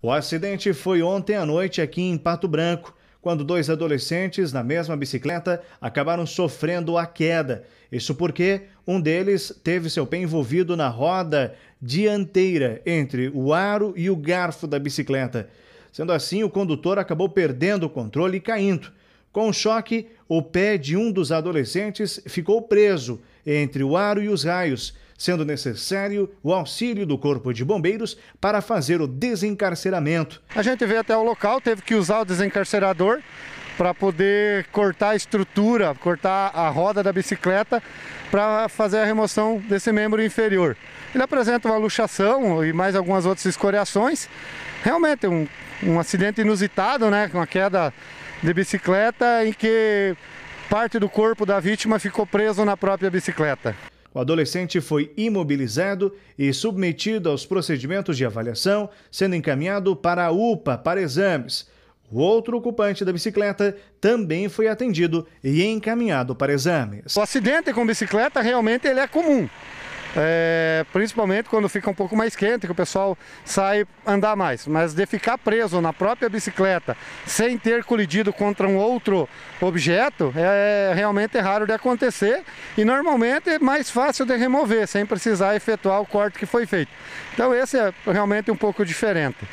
O acidente foi ontem à noite aqui em Pato Branco, quando dois adolescentes na mesma bicicleta acabaram sofrendo a queda. Isso porque um deles teve seu pé envolvido na roda dianteira entre o aro e o garfo da bicicleta. Sendo assim, o condutor acabou perdendo o controle e caindo. Com o choque, o pé de um dos adolescentes ficou preso entre o aro e os raios, sendo necessário o auxílio do Corpo de Bombeiros para fazer o desencarceramento. A gente veio até o local, teve que usar o desencarcerador para poder cortar a estrutura, cortar a roda da bicicleta para fazer a remoção desse membro inferior. Ele apresenta uma luxação e mais algumas outras escoriações. Realmente um, um acidente inusitado, né? Uma queda de bicicleta em que parte do corpo da vítima ficou preso na própria bicicleta. O adolescente foi imobilizado e submetido aos procedimentos de avaliação, sendo encaminhado para a UPA para exames. O outro ocupante da bicicleta também foi atendido e encaminhado para exames. O acidente com bicicleta realmente ele é comum. É, principalmente quando fica um pouco mais quente, que o pessoal sai andar mais. Mas de ficar preso na própria bicicleta sem ter colidido contra um outro objeto, é realmente raro de acontecer e normalmente é mais fácil de remover, sem precisar efetuar o corte que foi feito. Então esse é realmente um pouco diferente.